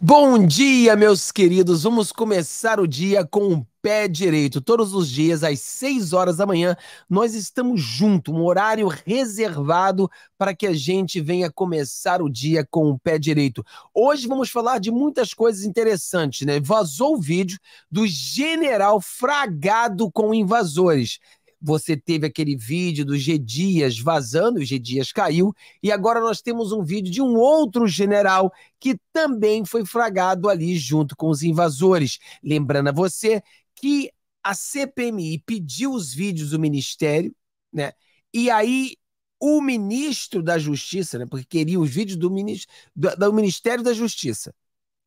Bom dia, meus queridos. Vamos começar o dia com o pé direito. Todos os dias, às 6 horas da manhã, nós estamos juntos, um horário reservado para que a gente venha começar o dia com o pé direito. Hoje vamos falar de muitas coisas interessantes, né? Vazou o vídeo do general fragado com invasores. Você teve aquele vídeo do G. Dias vazando, o G. Dias caiu, e agora nós temos um vídeo de um outro general que também foi fragado ali junto com os invasores. Lembrando a você que a CPMI pediu os vídeos do Ministério, né? E aí o ministro da Justiça, né? Porque queria os vídeos do, minist do, do Ministério da Justiça,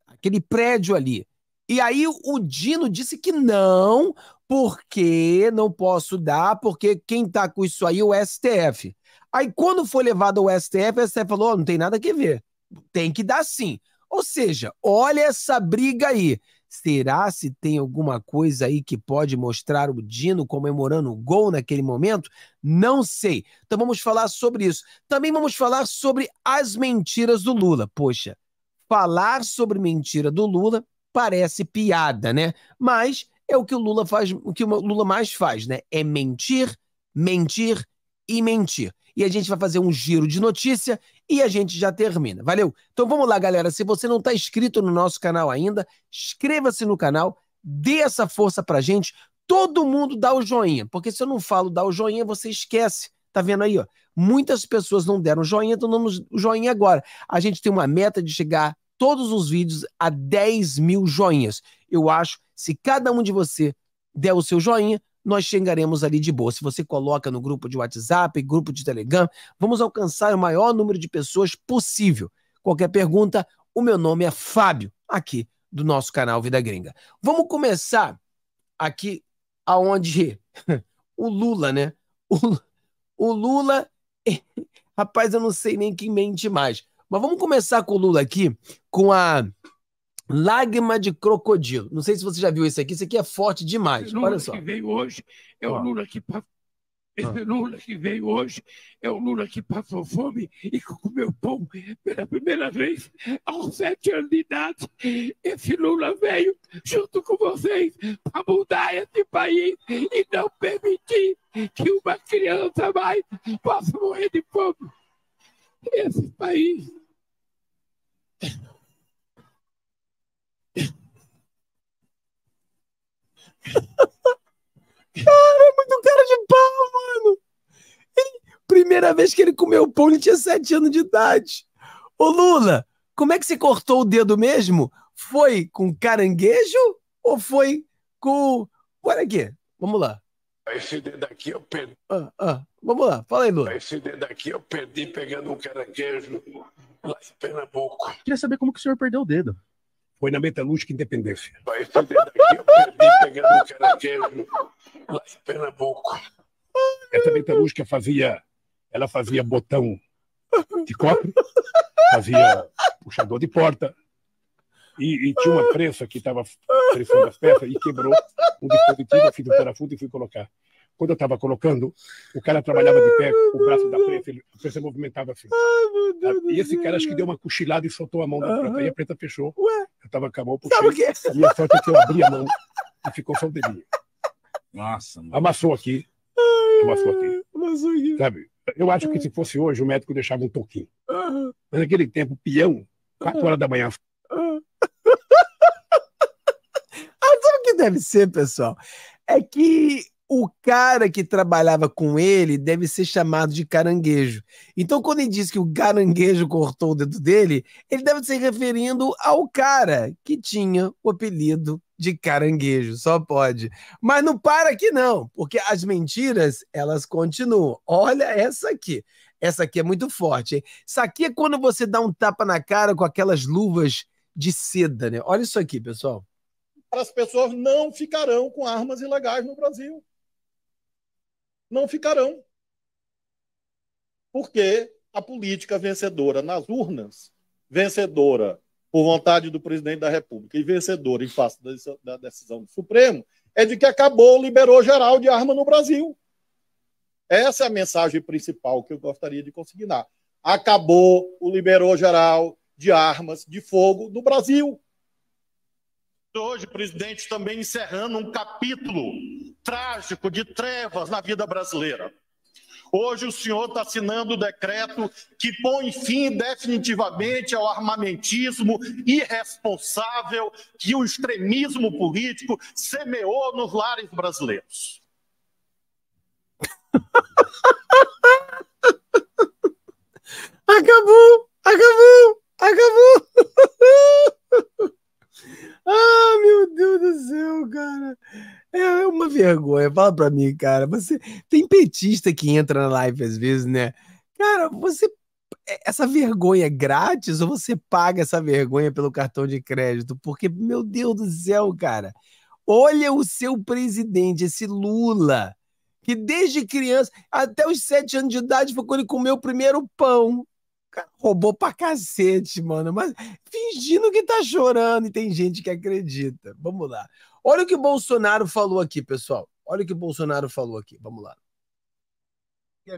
aquele prédio ali. E aí o Dino disse que não, porque não posso dar, porque quem tá com isso aí é o STF. Aí quando foi levado ao STF, o STF falou: oh, não tem nada a ver, tem que dar sim. Ou seja, olha essa briga aí. Será se tem alguma coisa aí que pode mostrar o Dino comemorando o gol naquele momento? Não sei. Então vamos falar sobre isso. Também vamos falar sobre as mentiras do Lula. Poxa, falar sobre mentira do Lula parece piada, né? Mas é o que o Lula faz, o que o Lula mais faz, né? É mentir, mentir e mentir. E a gente vai fazer um giro de notícia e a gente já termina. Valeu? Então vamos lá, galera. Se você não está inscrito no nosso canal ainda, inscreva-se no canal, dê essa força pra gente. Todo mundo dá o joinha, porque se eu não falo dá o joinha, você esquece. Tá vendo aí, ó? Muitas pessoas não deram joinha, então damos o joinha agora. A gente tem uma meta de chegar todos os vídeos a 10 mil joinhas. Eu acho, se cada um de você der o seu joinha, nós chegaremos ali de boa. Se você coloca no grupo de WhatsApp, grupo de Telegram, vamos alcançar o maior número de pessoas possível. Qualquer pergunta, o meu nome é Fábio, aqui do nosso canal Vida Gringa. Vamos começar aqui aonde o Lula, né? O, o Lula, rapaz, eu não sei nem quem mente mais. Mas vamos começar com o Lula aqui, com a lágrima de crocodilo. Não sei se você já viu isso aqui, isso aqui é forte demais. Olha só. que veio hoje é o Lula que esse ah. Lula que veio hoje é o Lula que passou fome e que comeu pão pela primeira vez aos sete anos de idade. Esse Lula veio junto com vocês para mudar esse país e não permitir que uma criança mais possa morrer de fome. Esse país Cara, é muito cara de pau, mano. Ele, primeira vez que ele comeu pão, ele tinha sete anos de idade. Ô, Lula, como é que você cortou o dedo mesmo? Foi com caranguejo ou foi com. Olha aqui, vamos lá. Esse dedo aqui eu perdi. Ah, ah. Vamos lá, fala aí, Lula. Esse dedo aqui eu perdi pegando um caranguejo lá em Pernambuco. Queria saber como que o senhor perdeu o dedo. Foi na Metalúrgica Independência. Vai pegando lá em Pernambuco. Essa metalúrgica fazia, ela fazia botão de cobre, fazia puxador de porta, e, e, tinha uma prensa que estava pressando as peças e quebrou um dispositivo, fiz um parafuso e fui colocar quando eu estava colocando, o cara trabalhava de pé, o braço da preta, ele, a preta movimentava assim. e esse cara acho que deu uma cochilada e soltou a mão da preta, e a preta fechou. Ué? Eu estava com a mão Sabe E a sorte é que eu abri a mão e ficou só o dedinho. Nossa, mano. Amassou aqui. Amassou aqui. Amassou aqui. Sabe? Eu acho que se fosse hoje, o médico deixava um toquinho. Mas naquele tempo, peão, 4 horas da manhã. Uhum. ah, sabe o que deve ser, pessoal? É que o cara que trabalhava com ele deve ser chamado de caranguejo. Então, quando ele diz que o caranguejo cortou o dedo dele, ele deve se referindo ao cara que tinha o apelido de caranguejo, só pode. Mas não para aqui não, porque as mentiras, elas continuam. Olha essa aqui. Essa aqui é muito forte. Hein? Isso aqui é quando você dá um tapa na cara com aquelas luvas de seda, né? Olha isso aqui, pessoal. As pessoas não ficarão com armas ilegais no Brasil não ficarão. Porque a política vencedora nas urnas, vencedora por vontade do presidente da República e vencedora em face da decisão do Supremo, é de que acabou, liberou geral de arma no Brasil. Essa é a mensagem principal que eu gostaria de consignar. Acabou o liberou geral de armas de fogo no Brasil. Hoje, presidente, também encerrando um capítulo trágico de trevas na vida brasileira. Hoje o senhor está assinando o decreto que põe fim definitivamente ao armamentismo irresponsável que o extremismo político semeou nos lares brasileiros. acabou, acabou, acabou. Ah, meu Deus do céu, cara. É, é uma vergonha. Fala pra mim, cara. Você tem petista que entra na live às vezes, né? Cara, você é, essa vergonha é grátis ou você paga essa vergonha pelo cartão de crédito? Porque meu Deus do céu, cara. Olha o seu presidente, esse Lula, que desde criança, até os sete anos de idade, foi quando ele comeu o primeiro pão roubou pra cacete, mano, mas fingindo que tá chorando e tem gente que acredita. Vamos lá. Olha o que Bolsonaro falou aqui, pessoal. Olha o que Bolsonaro falou aqui. Vamos lá. É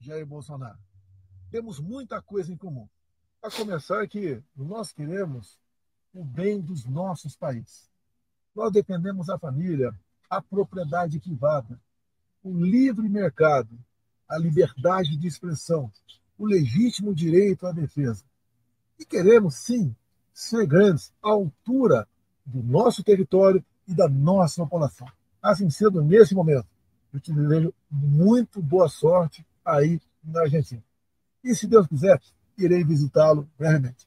Jair Bolsonaro. Temos muita coisa em comum. A começar é que nós queremos o bem dos nossos países. Nós defendemos a família, a propriedade privada, o livre mercado, a liberdade de expressão, o legítimo direito à defesa. E queremos, sim, ser grandes à altura do nosso território e da nossa população. Assim sendo, nesse momento, eu te desejo muito boa sorte aí na Argentina. E se Deus quiser, irei visitá-lo brevemente.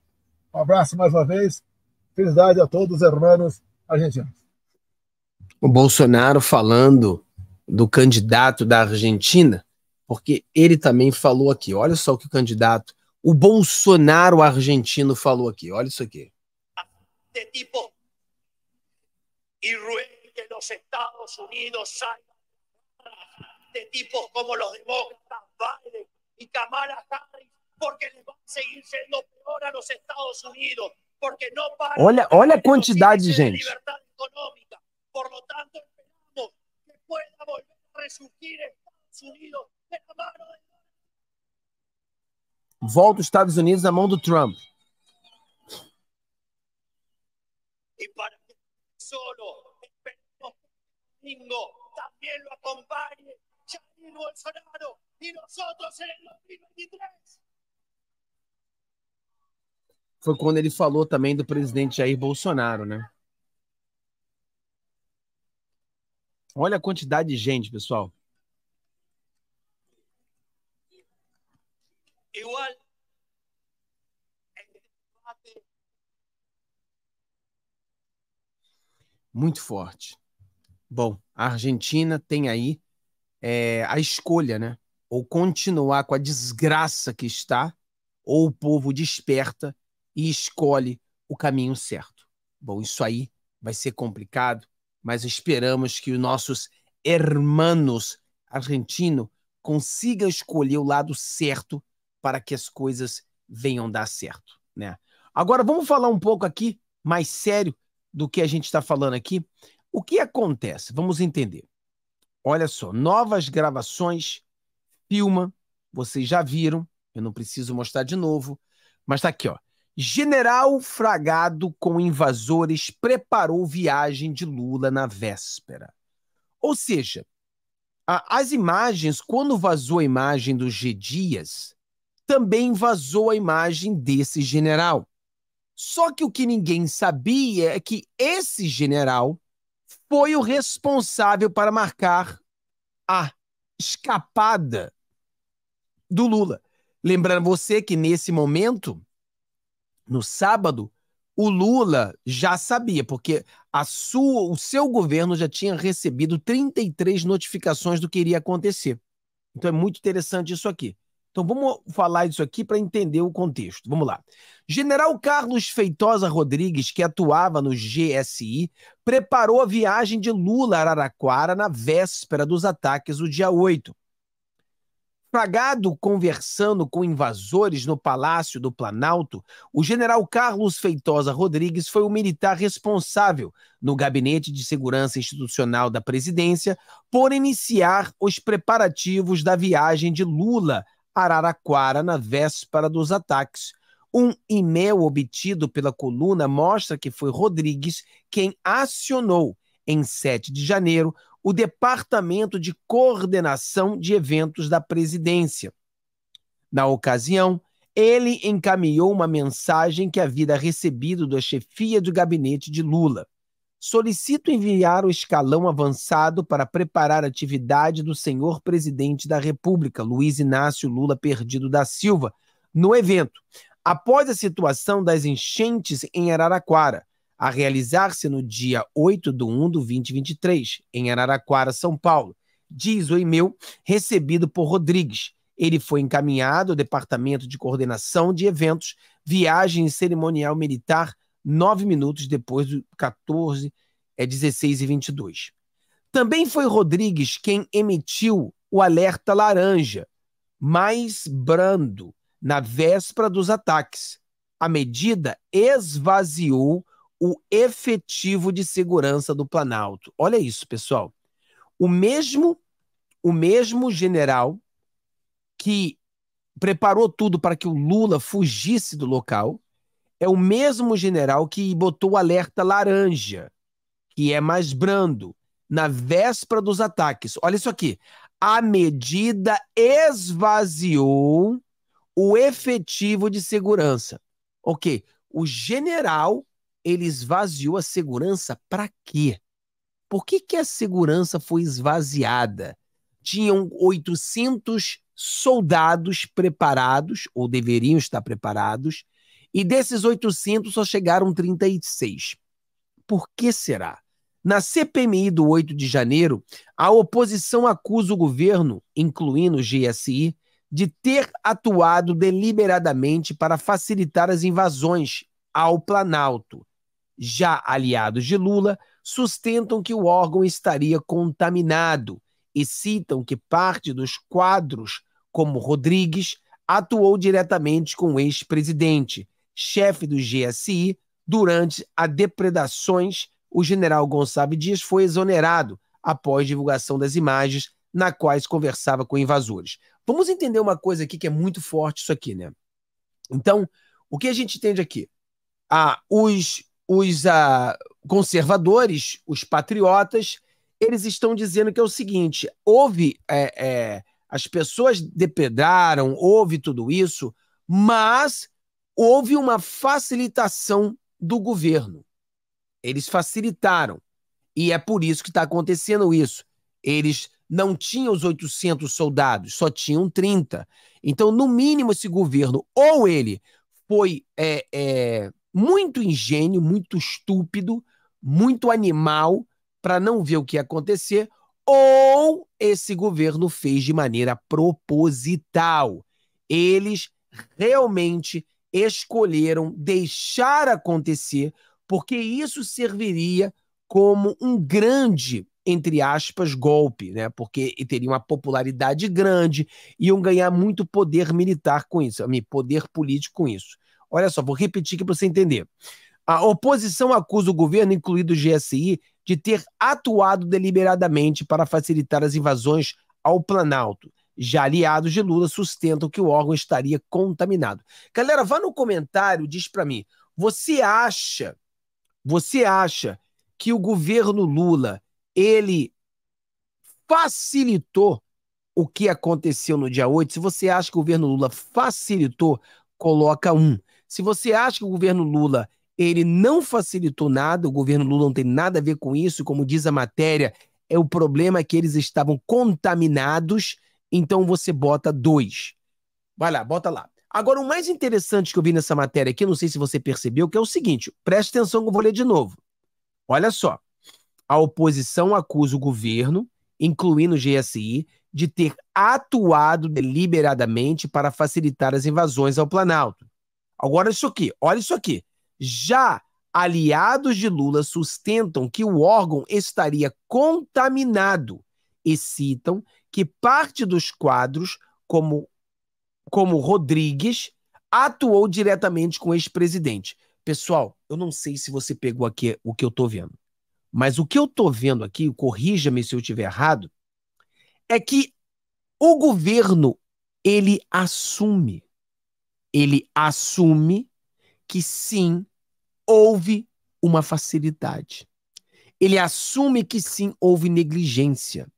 Um abraço mais uma vez. Felicidade a todos os hermanos argentinos. O Bolsonaro falando do candidato da Argentina porque ele também falou aqui. Olha só o que o candidato, o Bolsonaro argentino, falou aqui. Olha isso aqui. tipo, e que os Estados Unidos de tipos como demócratas, Biden Kamala Harris, porque seguir sendo pior a los Estados Unidos, porque para. Olha, olha a quantidade de gente. Por lo tanto, esperamos que pueda volver a resurgir Estados Unidos Volta os Estados Unidos na mão do Trump. E para que solo domingo também o acompanhe Jair Bolsonaro e nós em 2023. Foi quando ele falou também do presidente Jair Bolsonaro, né? Olha a quantidade de gente, pessoal. muito forte. Bom, a Argentina tem aí é, a escolha, né? Ou continuar com a desgraça que está, ou o povo desperta e escolhe o caminho certo. Bom, isso aí vai ser complicado, mas esperamos que os nossos hermanos argentinos consigam escolher o lado certo para que as coisas venham dar certo, né? Agora vamos falar um pouco aqui mais sério do que a gente está falando aqui, o que acontece? Vamos entender. Olha só, novas gravações, filma, vocês já viram, eu não preciso mostrar de novo, mas está aqui, ó. General fragado com invasores preparou viagem de Lula na véspera. Ou seja, a, as imagens, quando vazou a imagem do G. Dias, também vazou a imagem desse general. Só que o que ninguém sabia é que esse general foi o responsável para marcar a escapada do Lula. Lembrando você que nesse momento, no sábado, o Lula já sabia, porque a sua, o seu governo já tinha recebido 33 notificações do que iria acontecer. Então é muito interessante isso aqui. Então vamos falar disso aqui para entender o contexto. Vamos lá. General Carlos Feitosa Rodrigues, que atuava no GSI, preparou a viagem de Lula a Araraquara na véspera dos ataques do dia 8. Fragado conversando com invasores no Palácio do Planalto, o general Carlos Feitosa Rodrigues foi o militar responsável no Gabinete de Segurança Institucional da Presidência por iniciar os preparativos da viagem de Lula Araraquara na véspera dos ataques. Um e-mail obtido pela coluna mostra que foi Rodrigues quem acionou, em 7 de janeiro, o Departamento de Coordenação de Eventos da Presidência. Na ocasião, ele encaminhou uma mensagem que havia recebido da chefia do gabinete de Lula solicito enviar o escalão avançado para preparar a atividade do senhor presidente da República, Luiz Inácio Lula Perdido da Silva, no evento, após a situação das enchentes em Araraquara, a realizar-se no dia 8 de 1 de 2023, em Araraquara, São Paulo, diz o e-mail recebido por Rodrigues. Ele foi encaminhado ao Departamento de Coordenação de Eventos, Viagem e Cerimonial Militar nove minutos depois do 14, é 16 e 22. Também foi Rodrigues quem emitiu o alerta laranja, mais brando, na véspera dos ataques. A medida esvaziou o efetivo de segurança do Planalto. Olha isso, pessoal. O mesmo o mesmo general que preparou tudo para que o Lula fugisse do local é o mesmo general que botou o alerta laranja, que é mais brando, na véspera dos ataques. Olha isso aqui. A medida esvaziou o efetivo de segurança. Ok, o general ele esvaziou a segurança para quê? Por que, que a segurança foi esvaziada? Tinham 800 soldados preparados, ou deveriam estar preparados, e desses 800 só chegaram 36. Por que será? Na CPMI do 8 de janeiro, a oposição acusa o governo, incluindo o GSI, de ter atuado deliberadamente para facilitar as invasões ao Planalto. Já aliados de Lula sustentam que o órgão estaria contaminado e citam que parte dos quadros, como Rodrigues, atuou diretamente com o ex-presidente chefe do GSI, durante a depredações, o general Gonçalves Dias foi exonerado após divulgação das imagens na quais conversava com invasores. Vamos entender uma coisa aqui que é muito forte isso aqui, né? Então, o que a gente entende aqui? Ah, os os ah, conservadores, os patriotas, eles estão dizendo que é o seguinte: houve é, é, as pessoas depredaram, houve tudo isso, mas houve uma facilitação do governo. Eles facilitaram. E é por isso que está acontecendo isso. Eles não tinham os 800 soldados, só tinham 30. Então, no mínimo, esse governo, ou ele foi é, é, muito ingênuo, muito estúpido, muito animal para não ver o que ia acontecer, ou esse governo fez de maneira proposital. Eles realmente escolheram deixar acontecer, porque isso serviria como um grande, entre aspas, golpe, né? Porque teria uma popularidade grande, iam ganhar muito poder militar com isso, poder político com isso. Olha só, vou repetir aqui para você entender. A oposição acusa o governo, incluído o GSI, de ter atuado deliberadamente para facilitar as invasões ao Planalto. Já aliados de Lula sustentam que o órgão estaria contaminado. Galera, vá no comentário, diz para mim, você acha, você acha que o governo Lula, ele facilitou o que aconteceu no dia 8? Se você acha que o governo Lula facilitou, coloca um. Se você acha que o governo Lula ele não facilitou nada, o governo Lula não tem nada a ver com isso, como diz a matéria, é o problema é que eles estavam contaminados então você bota dois, Vai lá, bota lá. Agora, o mais interessante que eu vi nessa matéria aqui, não sei se você percebeu, que é o seguinte: preste atenção que eu vou ler de novo. Olha só. A oposição acusa o governo, incluindo o GSI, de ter atuado deliberadamente para facilitar as invasões ao Planalto. Agora, isso aqui, olha isso aqui. Já aliados de Lula sustentam que o órgão estaria contaminado e citam que parte dos quadros, como, como Rodrigues, atuou diretamente com o ex-presidente. Pessoal, eu não sei se você pegou aqui o que eu estou vendo, mas o que eu estou vendo aqui, corrija-me se eu estiver errado, é que o governo ele assume, ele assume que sim, houve uma facilidade. Ele assume que sim, houve negligência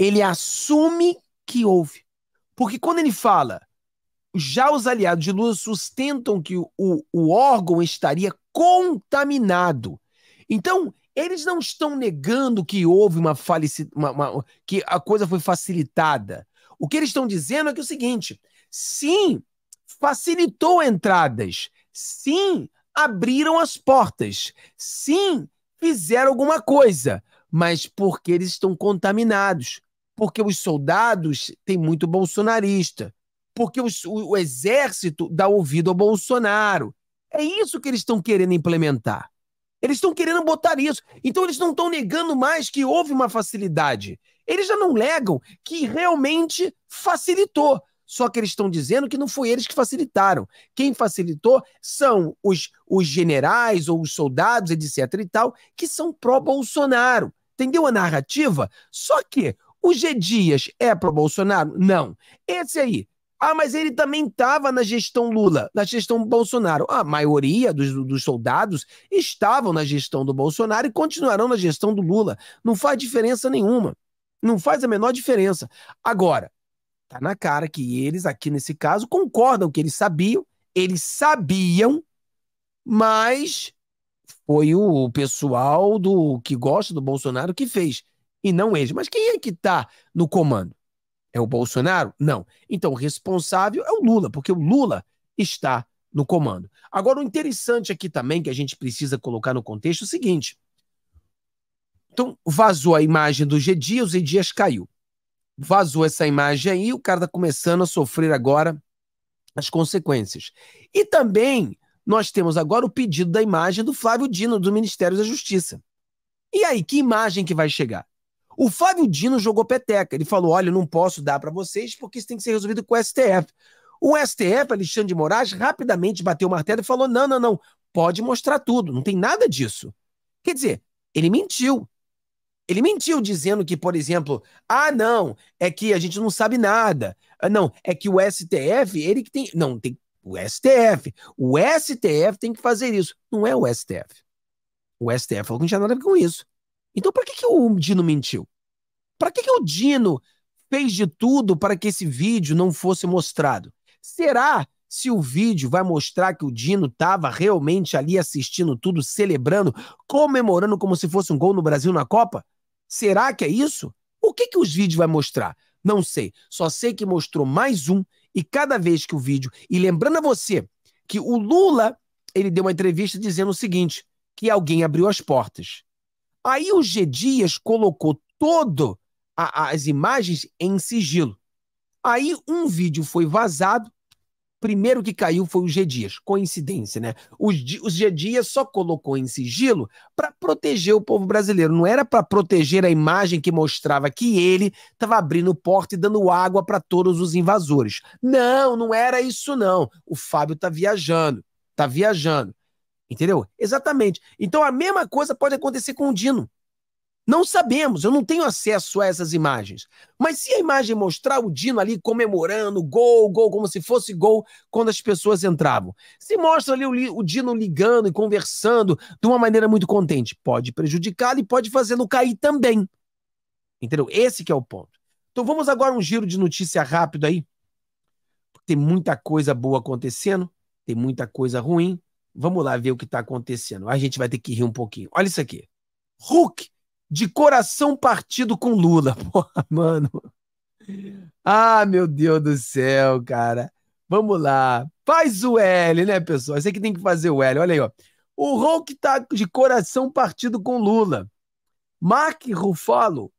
ele assume que houve. Porque quando ele fala, já os aliados de Lula sustentam que o, o órgão estaria contaminado. Então, eles não estão negando que houve uma, uma, uma que a coisa foi facilitada. O que eles estão dizendo é que é o seguinte: sim, facilitou entradas, sim, abriram as portas, sim, fizeram alguma coisa, mas porque eles estão contaminados, porque os soldados têm muito bolsonarista, porque os, o, o exército dá ouvido ao Bolsonaro. É isso que eles estão querendo implementar. Eles estão querendo botar isso. Então eles não estão negando mais que houve uma facilidade. Eles já não negam que realmente facilitou. Só que eles estão dizendo que não foi eles que facilitaram. Quem facilitou são os, os generais ou os soldados, etc e tal, que são pró-Bolsonaro. Entendeu a narrativa? Só que o G. Dias é pro Bolsonaro? Não. Esse aí. Ah, mas ele também estava na gestão Lula, na gestão Bolsonaro. A maioria dos, dos soldados estavam na gestão do Bolsonaro e continuarão na gestão do Lula. Não faz diferença nenhuma. Não faz a menor diferença. Agora, tá na cara que eles, aqui nesse caso, concordam que eles sabiam, eles sabiam, mas foi o pessoal do que gosta do Bolsonaro que fez e não eles. Mas quem é que está no comando? É o Bolsonaro? Não. Então, o responsável é o Lula, porque o Lula está no comando. Agora, o interessante aqui também que a gente precisa colocar no contexto é o seguinte. Então, vazou a imagem do G Dias, o Dias caiu. Vazou essa imagem aí, o cara está começando a sofrer agora as consequências. E também nós temos agora o pedido da imagem do Flávio Dino, do Ministério da Justiça. E aí, que imagem que vai chegar? O Flávio Dino jogou peteca. Ele falou: olha, não posso dar para vocês porque isso tem que ser resolvido com o STF. O STF, Alexandre de Moraes, rapidamente bateu o martelo e falou: não, não, não, pode mostrar tudo, não tem nada disso. Quer dizer, ele mentiu. Ele mentiu dizendo que, por exemplo, ah, não, é que a gente não sabe nada. Ah, não, é que o STF, ele que tem. Não, tem o STF. O STF tem que fazer isso. Não é o STF. O STF falou que não tinha nada a ver com isso. Então, por que, que o Dino mentiu? Para que, que o Dino fez de tudo para que esse vídeo não fosse mostrado? Será se o vídeo vai mostrar que o Dino estava realmente ali assistindo tudo, celebrando, comemorando como se fosse um gol no Brasil na Copa? Será que é isso? O que, que os vídeos vai mostrar? Não sei. Só sei que mostrou mais um e cada vez que o vídeo. E lembrando a você que o Lula ele deu uma entrevista dizendo o seguinte: que alguém abriu as portas. Aí o G. Dias colocou todo a, as imagens em sigilo. Aí um vídeo foi vazado. Primeiro que caiu foi o G. Dias. Coincidência, né? O, o G. Dias só colocou em sigilo para proteger o povo brasileiro. Não era para proteger a imagem que mostrava que ele estava abrindo porta e dando água para todos os invasores. Não, não era isso, não. O Fábio está viajando. Está viajando. Entendeu? Exatamente. Então a mesma coisa pode acontecer com o Dino. Não sabemos, eu não tenho acesso a essas imagens. Mas se a imagem mostrar o Dino ali comemorando, gol, gol, como se fosse gol, quando as pessoas entravam. Se mostra ali o, o Dino ligando e conversando de uma maneira muito contente, pode prejudicá-lo e pode fazê-lo cair também. Entendeu? Esse que é o ponto. Então vamos agora um giro de notícia rápido aí. Tem muita coisa boa acontecendo, tem muita coisa ruim, Vamos lá ver o que está acontecendo. A gente vai ter que rir um pouquinho. Olha isso aqui. Hulk de coração partido com Lula. Porra, mano. Ah, meu Deus do céu, cara. Vamos lá. Faz o L, né, pessoal? Você que tem que fazer o L. Olha aí, ó. O Hulk tá de coração partido com Lula. Mark Ruffalo,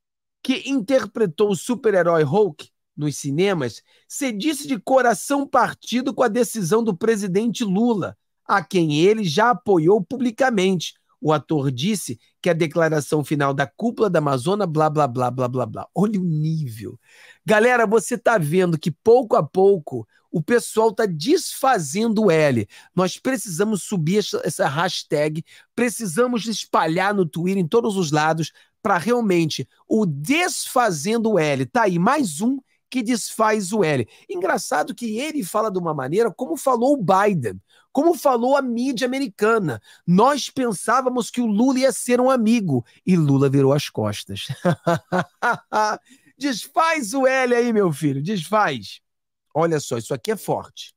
que interpretou o super-herói Hulk nos cinemas, se disse de coração partido com a decisão do presidente Lula a quem ele já apoiou publicamente. O ator disse que a declaração final da cúpula da Amazônia, blá, blá, blá, blá, blá, blá. Olha o nível. Galera, você está vendo que pouco a pouco o pessoal está desfazendo o L. Nós precisamos subir essa hashtag, precisamos espalhar no Twitter, em todos os lados, para realmente o desfazendo o L. Tá aí mais um que desfaz o L. Engraçado que ele fala de uma maneira como falou o Biden como falou a mídia americana. Nós pensávamos que o Lula ia ser um amigo e Lula virou as costas. desfaz o L aí, meu filho, desfaz. Olha só, isso aqui é forte.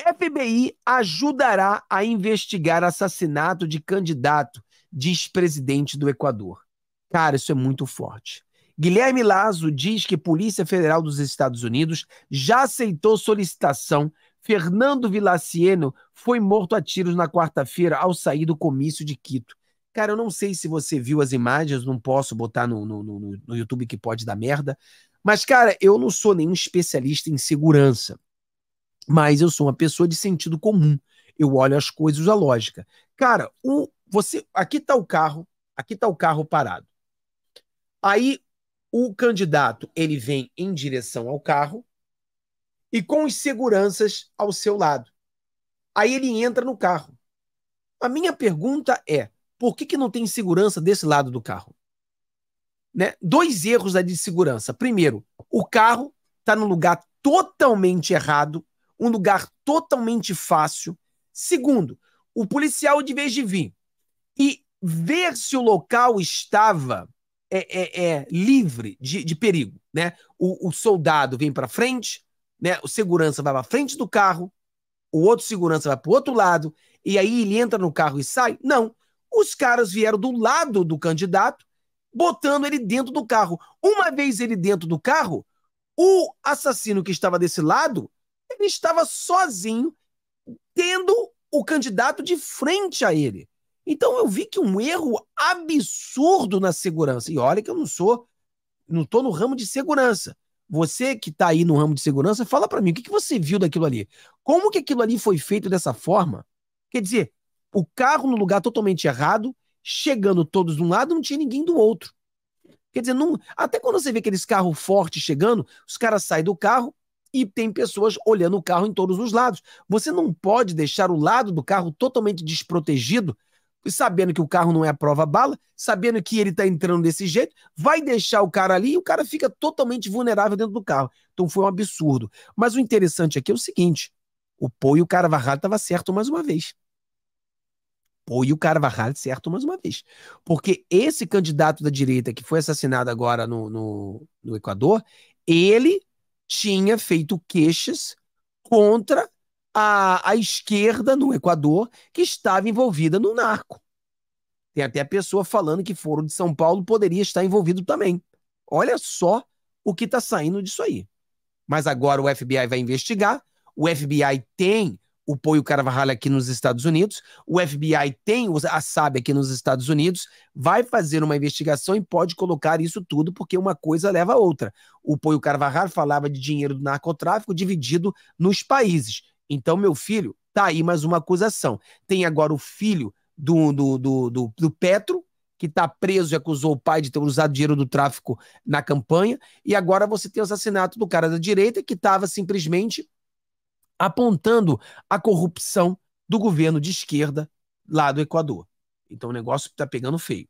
FBI ajudará a investigar assassinato de candidato, diz presidente do Equador. Cara, isso é muito forte. Guilherme Lazo diz que Polícia Federal dos Estados Unidos já aceitou solicitação Fernando Vilaciano foi morto a tiros na quarta-feira ao sair do comício de Quito. Cara, eu não sei se você viu as imagens, não posso botar no, no, no, no YouTube que pode dar merda. Mas, cara, eu não sou nenhum especialista em segurança. Mas eu sou uma pessoa de sentido comum. Eu olho as coisas, a lógica. Cara, o, você, aqui tá o carro, aqui tá o carro parado. Aí o candidato ele vem em direção ao carro, e com os seguranças ao seu lado. Aí ele entra no carro. A minha pergunta é: por que, que não tem segurança desse lado do carro? Né? Dois erros de segurança. Primeiro, o carro está no lugar totalmente errado, um lugar totalmente fácil. Segundo, o policial, de vez de vir e ver se o local estava é, é, é livre de, de perigo, né? O, o soldado vem para frente, né? O segurança vai para frente do carro, o outro segurança vai para o outro lado, e aí ele entra no carro e sai? Não. Os caras vieram do lado do candidato, botando ele dentro do carro. Uma vez ele dentro do carro, o assassino que estava desse lado, ele estava sozinho, tendo o candidato de frente a ele. Então eu vi que um erro absurdo na segurança. E olha que eu não sou, não estou no ramo de segurança. Você que está aí no ramo de segurança, fala para mim, o que, que você viu daquilo ali? Como que aquilo ali foi feito dessa forma? Quer dizer, o carro no lugar totalmente errado, chegando todos de um lado, não tinha ninguém do outro. Quer dizer, não, até quando você vê aqueles carros fortes chegando, os caras saem do carro e tem pessoas olhando o carro em todos os lados. Você não pode deixar o lado do carro totalmente desprotegido sabendo que o carro não é a prova bala, sabendo que ele está entrando desse jeito, vai deixar o cara ali e o cara fica totalmente vulnerável dentro do carro. Então foi um absurdo. Mas o interessante aqui é o seguinte: o Pô e o Carvajal tava certo mais uma vez. Pô e o Carvajal certo mais uma vez. Porque esse candidato da direita que foi assassinado agora no, no, no Equador, ele tinha feito queixas contra a, a esquerda no Equador que estava envolvida no narco. Tem até pessoa falando que foro de São Paulo poderia estar envolvido também. Olha só o que está saindo disso aí. Mas agora o FBI vai investigar. O FBI tem o Poio Carvajal aqui nos Estados Unidos, o FBI tem a SAB aqui nos Estados Unidos, vai fazer uma investigação e pode colocar isso tudo, porque uma coisa leva a outra. O Poio Carvajal falava de dinheiro do narcotráfico dividido nos países. Então, meu filho, tá aí mais uma acusação. Tem agora o filho do, do, do, do, do Petro, que está preso e acusou o pai de ter usado dinheiro do tráfico na campanha. E agora você tem o assassinato do cara da direita, que estava simplesmente apontando a corrupção do governo de esquerda lá do Equador. Então o negócio está pegando feio.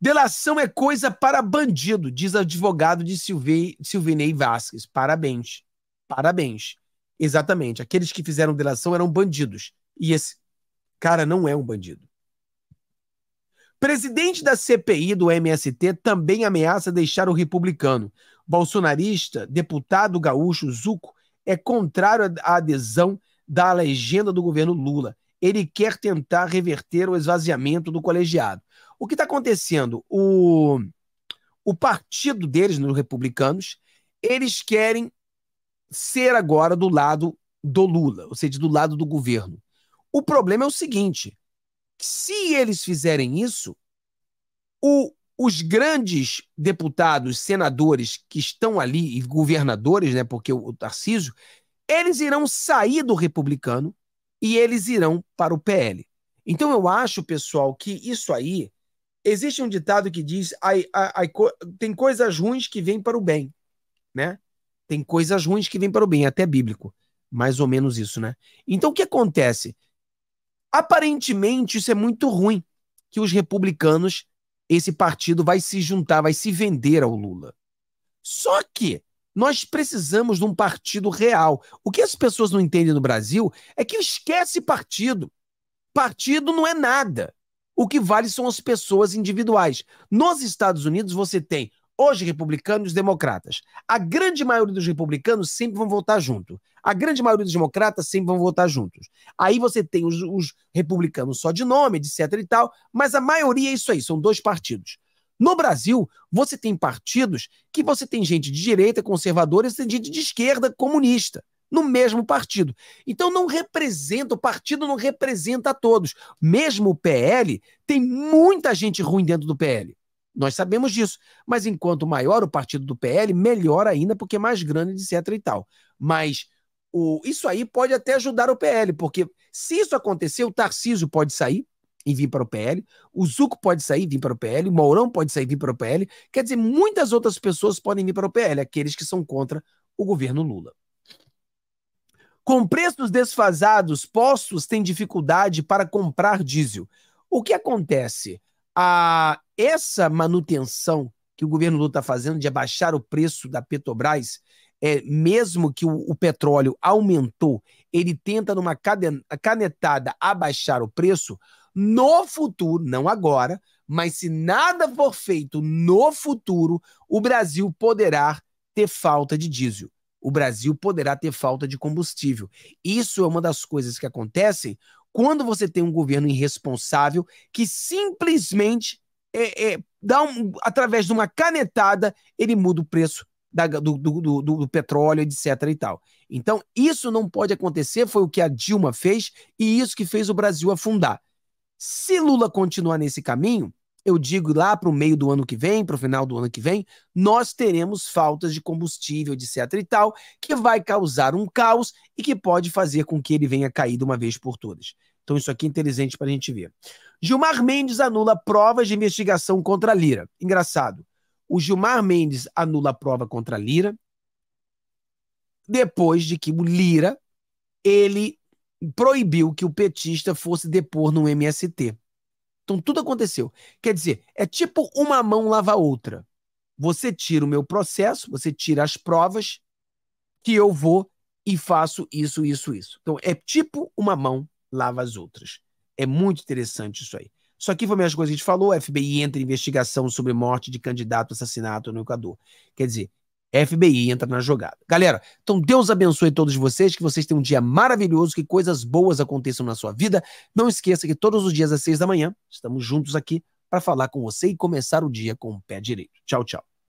Delação é coisa para bandido, diz advogado de Silvinei Vasquez. Parabéns. Parabéns. Exatamente. Aqueles que fizeram delação eram bandidos. E esse cara não é um bandido. Presidente da CPI do MST também ameaça deixar o republicano. Bolsonarista, deputado gaúcho Zuco, é contrário à adesão da legenda do governo Lula. Ele quer tentar reverter o esvaziamento do colegiado. O que está acontecendo? O, o partido deles, nos republicanos, eles querem ser agora do lado do Lula, ou seja, do lado do governo. O problema é o seguinte: se eles fizerem isso, o, os grandes deputados, senadores que estão ali, e governadores, né, porque o, o Tarcísio, eles irão sair do republicano e eles irão para o PL. Então eu acho, pessoal, que isso aí. Existe um ditado que diz: ai, ai, ai, tem coisas ruins que vêm para o bem. Né? Tem coisas ruins que vêm para o bem, até bíblico. Mais ou menos isso, né? Então o que acontece? Aparentemente isso é muito ruim, que os republicanos, esse partido vai se juntar, vai se vender ao Lula. Só que nós precisamos de um partido real. O que as pessoas não entendem no Brasil é que esquece partido. Partido não é nada. O que vale são as pessoas individuais. Nos Estados Unidos você tem Hoje, republicanos e democratas. A grande maioria dos republicanos sempre vão votar junto. A grande maioria dos democratas sempre vão votar juntos. Aí você tem os, os republicanos só de nome, etc e tal, mas a maioria é isso aí, são dois partidos. No Brasil, você tem partidos que você tem gente de direita, conservadora, e você tem gente de esquerda, comunista no mesmo partido. Então não representa, o partido não representa a todos. Mesmo o PL, tem muita gente ruim dentro do PL. Nós sabemos disso. Mas enquanto maior o partido do PL, melhor ainda, porque é mais grande, etc. e tal. Mas o, isso aí pode até ajudar o PL, porque se isso acontecer, o Tarcísio pode sair e vir para o PL, o Zuco pode sair e vir para o PL, o Mourão pode sair e vir para o PL. Quer dizer, muitas outras pessoas podem vir para o PL, aqueles que são contra o governo Lula. Com preços desfasados, postos têm dificuldade para comprar diesel. O que acontece? a essa manutenção que o governo Lula está fazendo de abaixar o preço da Petrobras, é, mesmo que o, o petróleo aumentou, ele tenta numa canetada abaixar o preço, no futuro, não agora, mas se nada for feito no futuro, o Brasil poderá ter falta de diesel. O Brasil poderá ter falta de combustível. Isso é uma das coisas que acontecem quando você tem um governo irresponsável que simplesmente é, é, dá um, através de uma canetada ele muda o preço da, do, do, do, do, petróleo, etc. e tal. Então, isso não pode acontecer, foi o que a Dilma fez e isso que fez o Brasil afundar. Se Lula continuar nesse caminho, eu digo lá para o meio do ano que vem, para o final do ano que vem, nós teremos faltas de combustível, etc e tal, que vai causar um caos e que pode fazer com que ele venha cair de uma vez por todas. Então isso aqui é interessante para a gente ver. Gilmar Mendes anula provas de investigação contra Lira. Engraçado. O Gilmar Mendes anula a prova contra Lira depois de que o Lira ele proibiu que o petista fosse depor no MST. Então tudo aconteceu. Quer dizer, é tipo uma mão lava a outra. Você tira o meu processo, você tira as provas que eu vou e faço isso, isso, isso. Então é tipo uma mão lava as outras. É muito interessante isso aí. Só que foi as coisas que a gente falou. FBI entra em investigação sobre morte de candidato assassinato no Equador. Quer dizer, FBI entra na jogada. Galera, então Deus abençoe todos vocês, que vocês tenham um dia maravilhoso, que coisas boas aconteçam na sua vida. Não esqueça que todos os dias às seis da manhã estamos juntos aqui para falar com você e começar o dia com o pé direito. Tchau, tchau.